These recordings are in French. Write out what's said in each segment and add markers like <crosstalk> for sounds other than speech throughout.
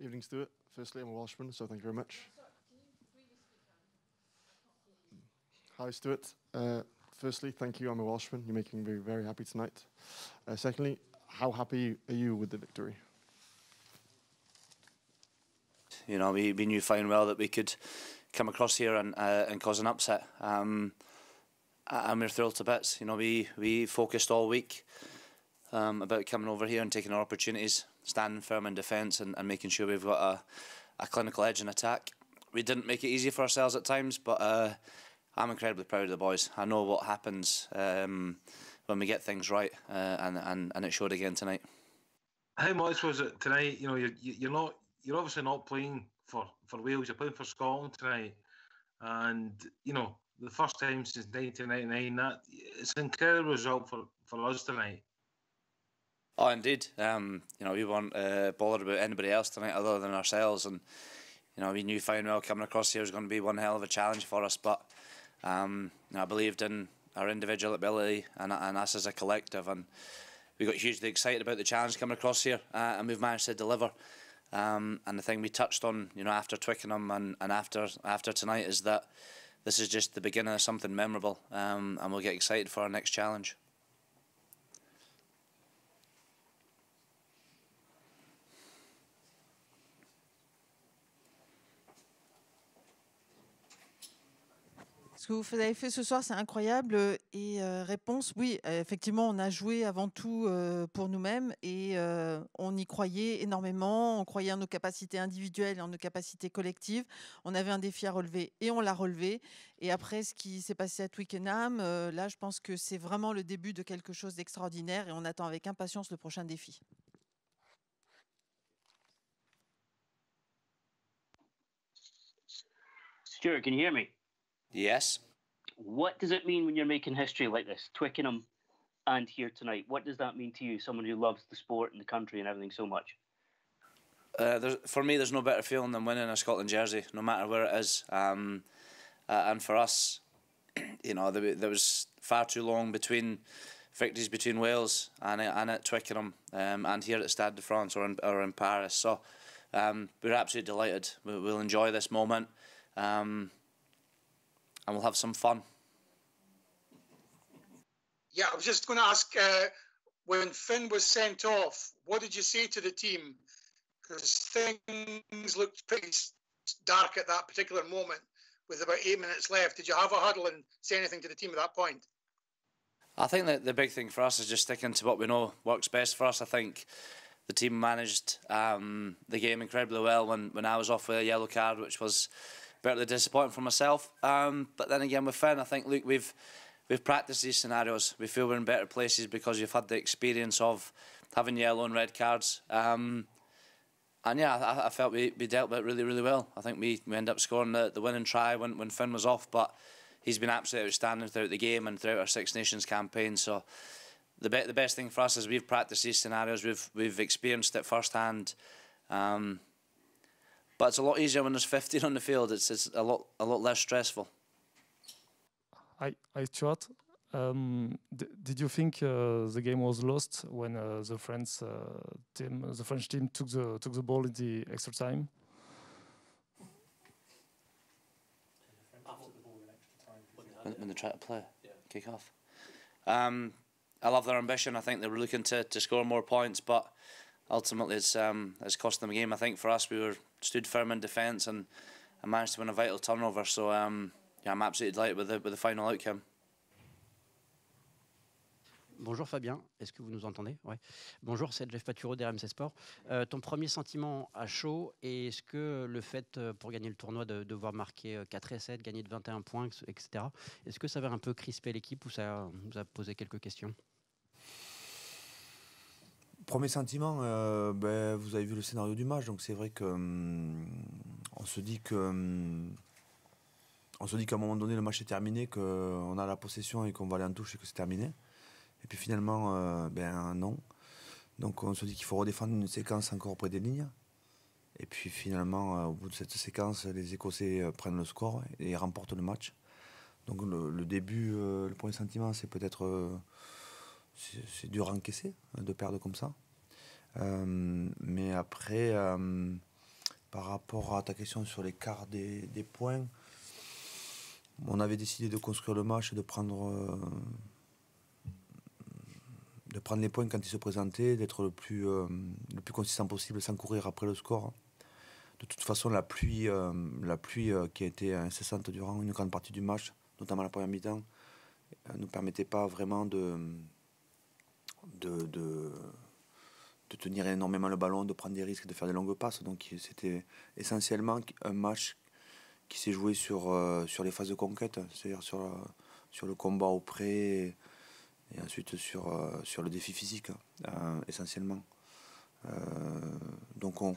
Evening, Stuart. Firstly, I'm a Welshman, so thank you very much. Hi, Stuart. Uh, firstly, thank you. I'm a Welshman. You're making me very happy tonight. Uh, secondly, how happy are you with the victory? You know, we, we knew fine well that we could come across here and uh, and cause an upset. Um, and we're thrilled to bits. You know, we we focused all week um, about coming over here and taking our opportunities, standing firm in defence and, and making sure we've got a, a clinical edge in attack. We didn't make it easy for ourselves at times, but uh, I'm incredibly proud of the boys. I know what happens um, when we get things right, uh, and, and, and it showed again tonight. How much was it tonight? You know, you're, you're not you're obviously not playing for, for Wales. You're playing for Scotland tonight, and you know the first time since 1999. That it's an incredible result for, for us tonight. Oh, indeed. Um, you know, we weren't uh, bothered about anybody else tonight other than ourselves, and you know, we knew fine well coming across here was going to be one hell of a challenge for us. But um, you know, I believed in our individual ability and, and us as a collective, and we got hugely excited about the challenge coming across here, uh, and we've managed to deliver. Um, and the thing we touched on, you know, after Twickenham and, and after after tonight is that this is just the beginning of something memorable, um, and we'll get excited for our next challenge. que vous avez fait ce soir, c'est incroyable. Euh, et euh, réponse, oui, effectivement, on a joué avant tout euh, pour nous-mêmes et on y croyait énormément. On croyait en nos capacités individuelles et en nos capacités collectives. On avait un défi à relever et on l'a relevé. Et après ce qui s'est passé à Twickenham, là, je pense que c'est vraiment le début de quelque chose d'extraordinaire et on attend avec impatience le prochain défi. Stuart, can you hear Yes. What does it mean when you're making history like this, Twickenham and here tonight? What does that mean to you, someone who loves the sport and the country and everything so much? Uh, for me, there's no better feeling than winning a Scotland jersey, no matter where it is. Um, uh, and for us, <clears throat> you know, there, there, was far too long between victories between Wales and, and at Twickenham um, and here at Stade de France or in, or in Paris. So um, we're absolutely delighted. We, will enjoy this moment. Um, and we'll have some fun. Yeah, I was just going to ask uh, when Finn was sent off, what did you say to the team? Because things looked pretty dark at that particular moment with about eight minutes left. Did you have a huddle and say anything to the team at that point? I think that the big thing for us is just sticking to what we know works best for us. I think the team managed um, the game incredibly well when, when I was off with a yellow card, which was bitterly disappointing for myself. Um, but then again, with Finn, I think, look, we've we've practiced these scenarios. We feel we're in better places because you've had the experience of having yellow and red cards. Um, and yeah, I, I, felt we, we dealt with it really, really well. I think we, we ended up scoring the, the winning try when, when Finn was off, but he's been absolutely outstanding throughout the game and throughout our Six Nations campaign. So the be the best thing for us is we've practiced these scenarios, we've we've experienced it firsthand. Um, but it's a lot easier when there's 15 on the field. It's, it's a lot a lot less stressful. I I thought. Um, did you think uh, the game was lost when uh, the French uh, team, the French team, took the took the ball in the extra time? When, when they try to play, yeah. kick off. Um, I love their ambition. I think they were looking to, to score more points, but ultimately it's um, it's cost them a game. I think for us we were stood firm in defence and, managed to win a vital turnover. So um, yeah, I'm absolutely delighted with the, final outcome. Bonjour Fabien, est-ce que vous nous entendez Bonjour, c'est Jeff Paturo d'RMC Sport. Euh, ton premier sentiment à chaud, est-ce que le fait euh, pour gagner le tournoi de devoir marquer 4 euh, essais, gagner de 21 points, etc., est-ce que ça va un peu crisper l'équipe ou ça vous a posé quelques questions Premier sentiment, euh, ben, vous avez vu le scénario du match, donc c'est vrai qu'on hum, on se dit que hum, on se dit qu'à un moment donné le match est terminé, qu'on a la possession et qu'on va aller en touche et que c'est terminé. Et puis finalement, euh, ben non. Donc on se dit qu'il faut redéfendre une séquence encore près des lignes. Et puis finalement, euh, au bout de cette séquence, les Écossais prennent le score et remportent le match. Donc le début, le premier sentiment, c'est peut-être c'est dur à encaisser hein, de perdre comme ça. Euh, mais après, euh, par rapport à ta question sur l'écart des, points, on avait décidé de construire le match et de prendre, euh, de prendre les points quand ils se présentaient, d'être le, plus le plus consistant possible sans courir après le score. De toute façon, la pluie, la pluie qui a été incessante durant une grande partie du match, notamment la première mi-temps, ne nous permettait pas vraiment de de, de, de, tenir énormément le ballon, de prendre des risques, de faire des longues passes. Donc c'était essentiellement un match qui s'est joué sur, euh, sur les phases de conquête, c'est-à-dire sur, euh, sur le combat au et, ensuite sur, euh, sur le défi physique, essentiellement. donc on,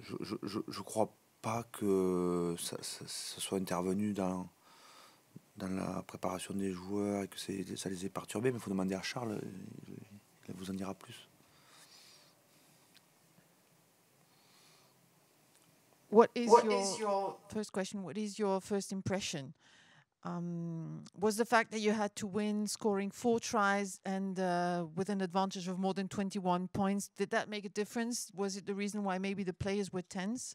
je ne crois pas que ça, ça, ça soit intervenu dans dans la préparation des joueurs et que ça les ait perturbés. Mais il faut demander à Charles, il vous en dira plus. What is, what your, is your first question? What is your first impression? Um, was the fact that you had to win, scoring four tries and uh, with an advantage of more than 21 points, did that make a difference? Was it the reason why maybe the players were tense?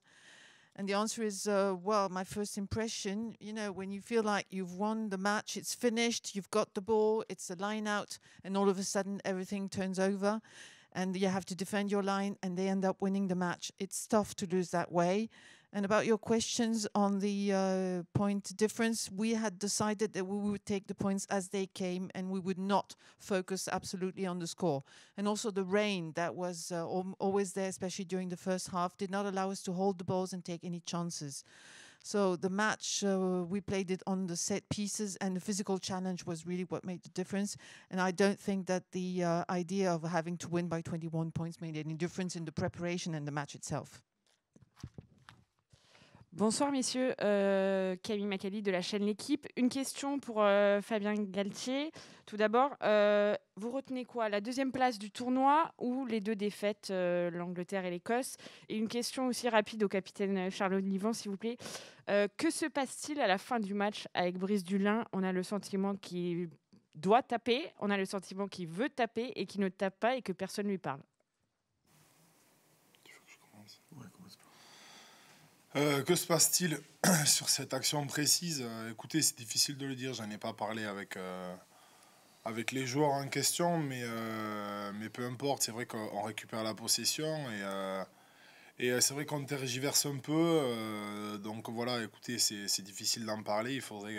And the answer is, uh, well, my first impression, you know, when you feel like you've won the match, it's finished, you've got the ball, it's a line out, and all of a sudden everything turns over and you have to defend your line and they end up winning the match. It's tough to lose that way. And about your questions on the uh, point difference, we had decided that we would take the points as they came and we would not focus absolutely on the score. And also, the rain that was uh, always there, especially during the first half, did not allow us to hold the balls and take any chances. So, the match, uh, we played it on the set pieces, and the physical challenge was really what made the difference. And I don't think that the uh, idea of having to win by 21 points made any difference in the preparation and the match itself. Bonsoir messieurs, euh, Camille Macali de la chaîne L'équipe. Une question pour euh, Fabien Galtier. Tout d'abord, euh, vous retenez quoi La deuxième place du tournoi ou les deux défaites, l'Angleterre et l'Écosse Et une question aussi rapide au capitaine Charles nivon s'il vous plaît. que se passe-t-il à la fin du match avec Brice Dulin On a le sentiment qu'il doit taper, on a le sentiment qu'il veut taper et qu'il ne tape pas et que personne ne lui parle. commence euh, que se passe-t-il <clears throat> sur cette action précise euh, Écoutez, c'est difficile de le dire, j'en ai pas parlé avec, euh, avec les joueurs en question, mais, mais peu importe, c'est vrai qu'on récupère la possession et, et c'est vrai qu'on tergiverse un peu. donc voilà, écoutez, c'est difficile d'en parler, il faudrait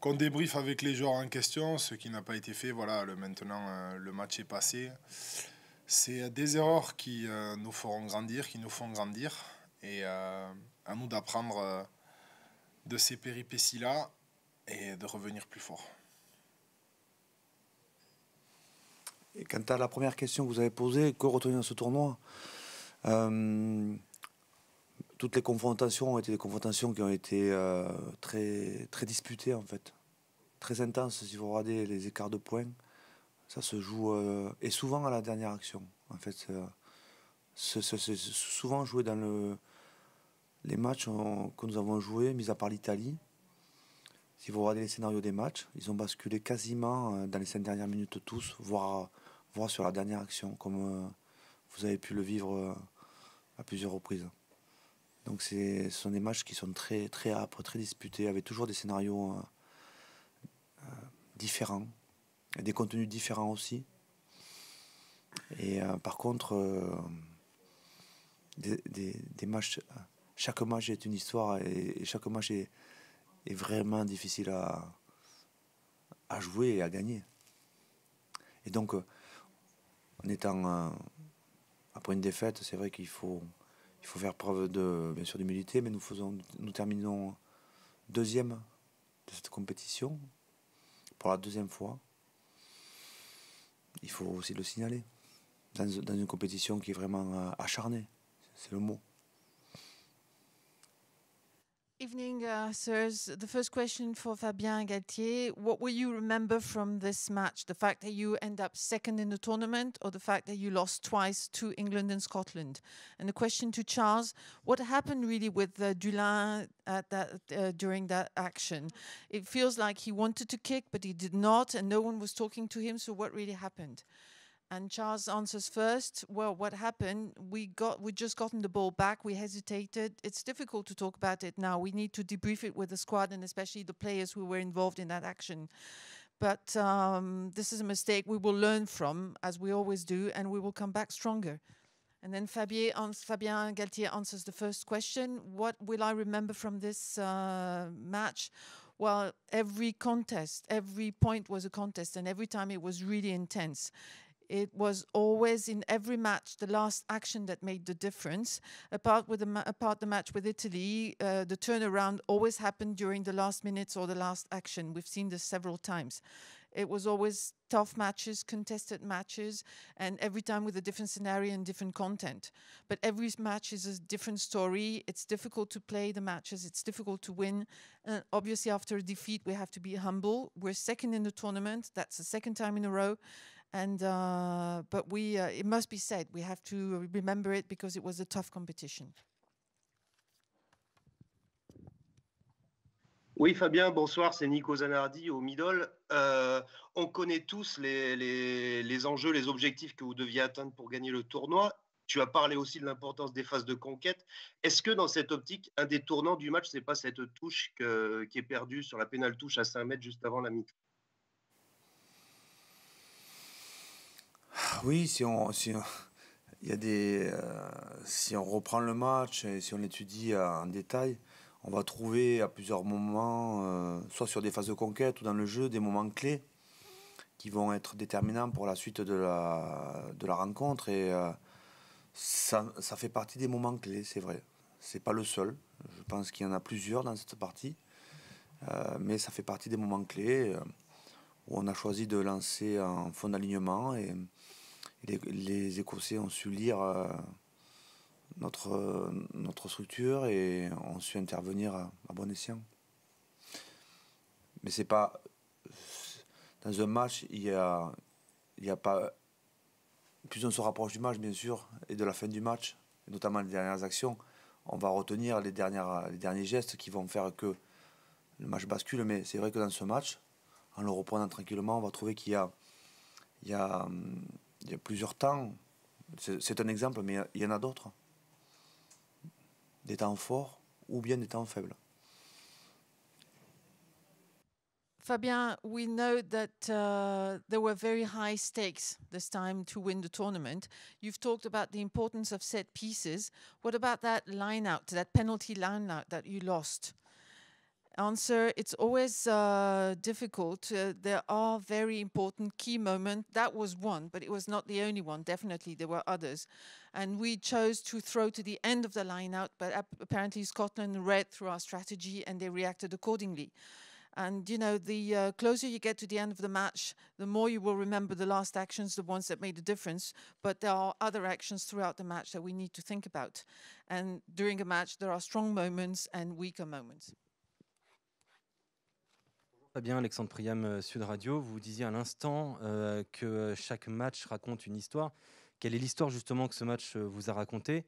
qu'on débriefe avec les joueurs en question, ce qui n'a pas été fait. Voilà, le, maintenant, le match est passé. C'est des erreurs qui nous feront grandir, qui nous font grandir. Et à euh, nous d'apprendre euh, de ces péripéties-là et de revenir plus fort. Et quant à la première question que vous avez posée, que retenir de ce tournoi euh, Toutes les confrontations ont été des confrontations qui ont été très, très disputées, en fait. Très intenses, si vous regardez les écarts de points. Ça se joue, et souvent à la dernière action, en fait. C'est souvent joué dans le, les matchs que nous avons joués, mis à part l'Italie, si vous regardez les scénarios des matchs, ils ont basculé quasiment euh, dans les cinq dernières minutes tous, voire, sur la dernière action, comme euh, vous avez pu le vivre euh, à plusieurs reprises. Donc ce sont des matchs qui sont très, très âpres, très disputés, avec toujours des scénarios différents, des contenus différents aussi. Et par contre, des, des, matchs chaque match est une histoire et, chaque match est, vraiment difficile à, à, jouer et à gagner. Et donc, euh, en étant euh, après une défaite, c'est vrai qu'il faut, il faut faire preuve de bien sûr d'humilité, mais nous faisons, nous terminons deuxième de cette compétition pour la deuxième fois. Il faut aussi le signaler dans, dans une compétition qui est vraiment euh, acharnée, c'est le mot. Evening, uh, sirs. The first question for Fabien Galtier. What will you remember from this match? The fact that you end up second in the tournament or the fact that you lost twice to England and Scotland? And the question to Charles, what happened really with uh, Dulin at that, uh, during that action? It feels like he wanted to kick, but he did not, and no one was talking to him. So what really happened? And Charles answers first, well, what happened? We got we just gotten the ball back. We hesitated. It's difficult to talk about it now. We need to debrief it with the squad and especially the players who were involved in that action. But um, this is a mistake we will learn from, as we always do, and we will come back stronger. And then Fabien, Fabien Galtier answers the first question. What will I remember from this uh, match? Well, every contest, every point was a contest, and every time it was really intense. It was always in every match the last action that made the difference. Apart with the apart the match with Italy, uh, the turnaround always happened during the last minutes or the last action. We've seen this several times. It was always tough matches, contested matches, and every time with a different scenario and different content. But every match is a different story. It's difficult to play the matches, it's difficult to win. And obviously, after a defeat, we have to be humble. We're second in the tournament, that's the second time in a row. And uh, but we, uh, it must be said, we have to remember it because tough Oui, Fabien, bonsoir, c'est Nico Zanardi au Middle. Euh, on connaît tous les, enjeux, les objectifs que vous deviez atteindre pour gagner le tournoi. Tu as parlé aussi de l'importance des phases de conquête. Est-ce que dans cette optique, un des tournants du match, ce n'est pas cette touche qui est perdue sur la pénale touche à 5 mètres juste avant la mi-temps Oui, si on, si des, euh, si on reprend le match et si on l'étudie euh, en détail, on va trouver à plusieurs moments, euh, soit sur des phases de conquête ou dans le jeu, des moments clés qui vont être déterminants pour la suite de la, rencontre. Et ça, ça, fait partie des moments clés, c'est vrai. C'est pas le seul. Je pense qu'il y en a plusieurs dans cette partie. mais ça fait partie des moments clés où on a choisi de lancer en fond d'alignement et, les, Écossais ont su lire euh, notre, notre structure et ont su intervenir à, bon escient. Mais c'est pas. Dans un match, il n'y a, il y a pas. Plus on se rapproche du match, bien sûr, et de la fin du match, notamment les dernières actions, on va retenir les, dernières, les derniers gestes qui vont faire que le match bascule. Mais c'est vrai que dans ce match, en le reprenant tranquillement, on va trouver qu'il y a, il y a, hum, plusieurs temps. C'est un exemple, mais il y en a d'autres. Des temps forts ou bien des temps faibles. Fabien, we know that uh, there were very high stakes this time to win the tournament. You've talked about the importance of set pieces. What about that line out, that penalty line out that you lost? answer. It's always uh, difficult. Uh, there are very important key moments. That was one, but it was not the only one. Definitely, there were others. And we chose to throw to the end of the line out, but ap apparently Scotland read through our strategy and they reacted accordingly. And you know, the uh, closer you get to the end of the match, the more you will remember the last actions, the ones that made a difference. But there are other actions throughout the match that we need to think about. And during a match, there are strong moments and weaker moments. bien, Alexandre Priam, euh, Sud Radio. Vous disiez à l'instant euh, que chaque match raconte une histoire. Quelle est l'histoire justement que ce match euh, vous a raconté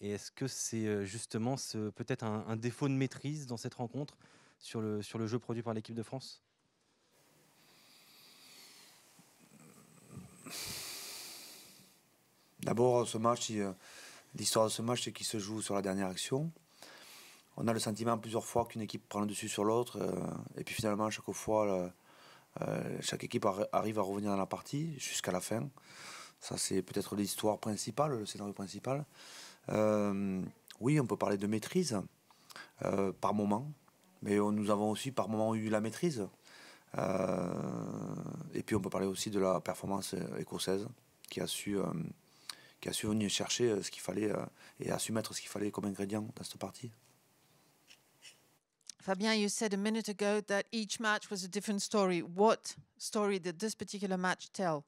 Et est-ce que c'est justement ce, peut-être un, défaut de maîtrise dans cette rencontre sur le, sur le jeu produit par l'équipe de France D'abord, ce match, l'histoire de ce match, c'est qu'il se joue sur la dernière action on a le sentiment plusieurs fois qu'une équipe prend le dessus sur l'autre. Euh, et puis finalement, chaque fois, euh, chaque équipe arrive à revenir dans la partie jusqu'à la fin. Ça, c'est peut-être l'histoire principale, le scénario principal. Euh, oui, on peut parler de maîtrise par moment, mais nous avons aussi par moment eu la maîtrise. et puis on peut parler aussi de la performance écossaise qui a su, qui a su venir chercher ce qu'il fallait et a su mettre ce qu'il fallait comme ingrédient dans cette partie. Fabien, you said a minute ago that each match was a different story. What story did this particular match tell?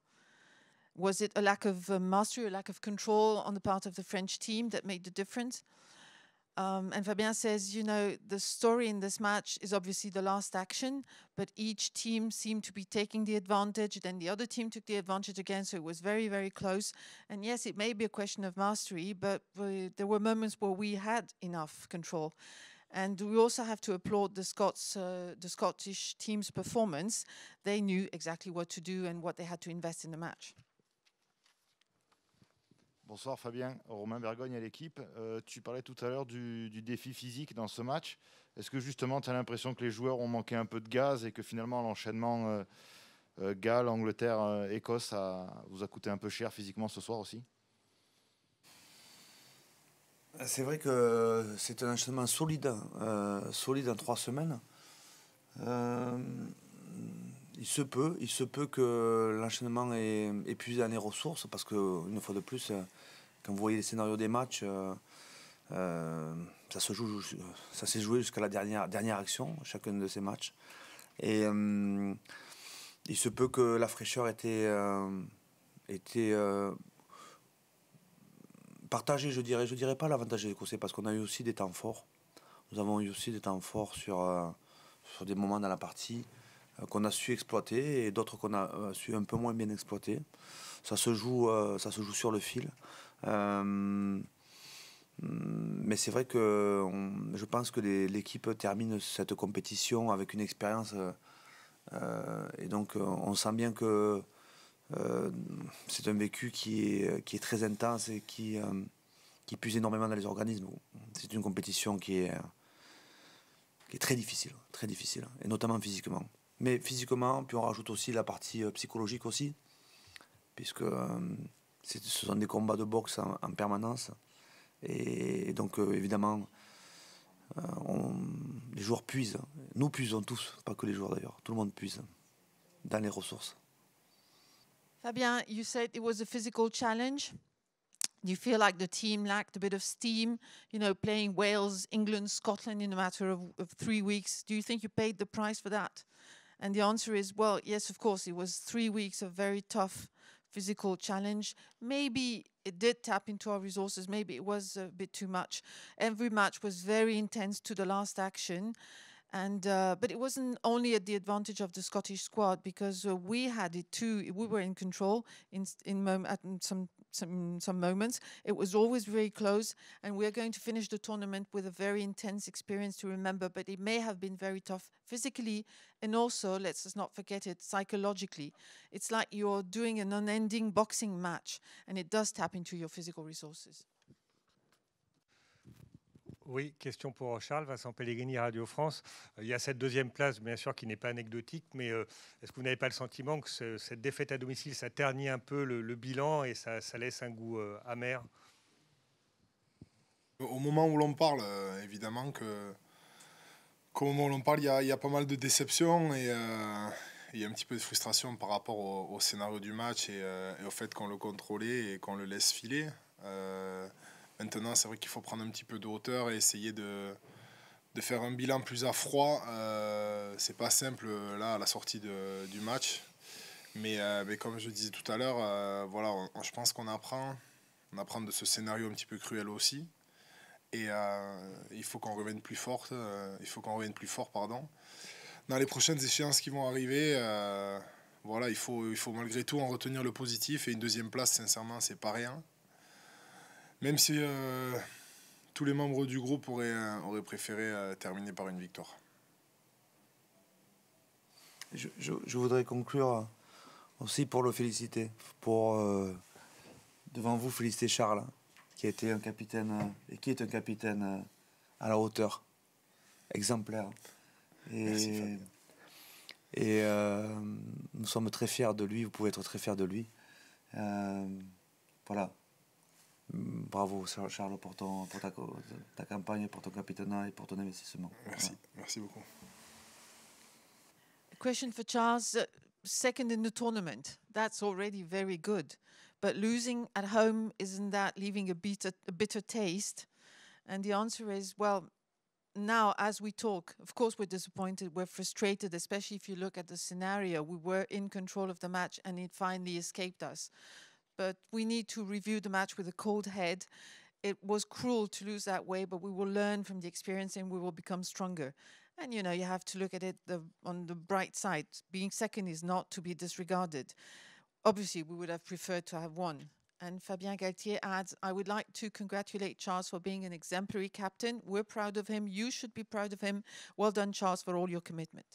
Was it a lack of uh, mastery, a lack of control on the part of the French team that made the difference? Um, and Fabien says, you know, the story in this match is obviously the last action, but each team seemed to be taking the advantage. Then the other team took the advantage again, so it was very, very close. And yes, it may be a question of mastery, but uh, there were moments where we had enough control. Et nous also have to applaud the Scots, uh, the Scottish team's performance. They knew exactly what to do and what they had to invest in match. Bonsoir Fabien, Romain Bergogne à l'équipe. Euh, tu parlais tout à l'heure du, défi physique dans ce match. Est-ce que justement tu as l'impression que les joueurs ont manqué un peu de gaz et que finalement l'enchaînement euh, euh, Galles, Angleterre, Écosse vous a coûté un peu cher physiquement ce soir aussi c'est vrai que c'est un enchaînement solide, euh, solide en trois semaines. Euh, il se peut, il se peut que l'enchaînement ait épuisé les ressources parce que une fois de plus, euh, quand vous voyez les scénarios des matchs, ça se joue, ça s'est joué jusqu'à la dernière dernière action chacun de ces matchs. Et il se peut que la fraîcheur était était Partager, je dirais. Je dirais pas l'avantage des conseils parce qu'on a eu aussi des temps forts. Nous avons eu aussi des temps forts sur, euh, sur des moments dans la partie euh, qu'on a su exploiter et d'autres qu'on a euh, su un peu moins bien exploiter. Ça se joue, ça se joue sur le fil. Mm, mais c'est vrai que je pense que l'équipe termine cette compétition avec une expérience. et donc on sent bien que euh, c'est un vécu qui est, très intense et euh, qui, puise énormément dans les organismes. C'est une compétition qui est, qui est très difficile, très difficile, et notamment physiquement. Mais physiquement, puis on rajoute aussi la partie euh, psychologique aussi, puisque ce sont des combats de boxe en, permanence. Et, donc, évidemment, les joueurs puisent, nous puisons tous, pas que les joueurs d'ailleurs, tout le monde puise dans les ressources. Fabien, you said it was a physical challenge. Do you feel like the team lacked a bit of steam? You know, playing Wales, England, Scotland in a matter of, of three weeks. Do you think you paid the price for that? And the answer is, well, yes, of course, it was three weeks of very tough physical challenge. Maybe it did tap into our resources. Maybe it was a bit too much. Every match was very intense to the last action and uh, but it wasn't only at the advantage of the Scottish squad because uh, we had it too. We were in control in in mom- at some some some moments. It was always very close, and we're going to finish the tournament with a very intense experience to remember. But it may have been very tough physically, and also let's just not forget it psychologically. It's like you're doing an unending boxing match, and it does tap into your physical resources. Oui, question pour Charles, Vincent Pellegrini, Radio France. Euh, il y a cette deuxième place, bien sûr, qui n'est pas anecdotique, mais euh, est-ce que vous n'avez pas le sentiment que cette défaite à domicile, ça ternit un peu le, bilan et ça, laisse un goût euh, amer Au moment où l'on parle, évidemment que, qu'au l'on parle, il y, a, pas mal de déceptions et, il y a un petit peu de frustration par rapport au, scénario du match et, au fait qu'on le contrôlait et qu'on le laisse filer. Maintenant, c'est vrai qu'il faut prendre un petit peu de hauteur et essayer de, de faire un bilan plus à froid. Euh, c'est pas simple euh, là à la sortie de, du match. Mais, euh, comme je disais tout à l'heure, euh, voilà, je pense qu'on apprend, on apprend de ce scénario un petit peu cruel aussi. Et il faut qu'on revienne plus fort, il faut qu'on revienne plus fort, pardon. Dans les prochaines échéances qui vont arriver, voilà, il faut, il faut malgré tout en retenir le positif et une deuxième place, sincèrement, c'est pas rien. Même si euh, tous les membres du groupe auraient, euh, préféré euh, terminer par une victoire. Je, voudrais conclure aussi pour le féliciter, pour devant vous féliciter Charles, qui a été un capitaine et qui est un capitaine à la hauteur, exemplaire. Et, Merci, et nous sommes très fiers de lui. Vous pouvez être très fiers de lui. voilà bravo Charles pour, ton, pour ta, ta, campagne, pour ton et pour ton investissement. Merci, merci beaucoup. question for Charles. Uh, second in the tournament, that's already very good. But losing at home, isn't that leaving a bitter, a bitter taste? And the answer is, well, now as we talk, of course we're disappointed, we're frustrated, especially if you look at the scenario. We were in control of the match and it finally escaped us but we need to review the match with a cold head. It was cruel to lose that way, but we will learn from the experience and we will become stronger. And you know, you have to look at it the, on the bright side. Being second is not to be disregarded. Obviously, we would have preferred to have won. And Fabien Galtier adds, I would like to congratulate Charles for being an exemplary captain. We're proud of him. You should be proud of him. Well done, Charles, for all your commitment.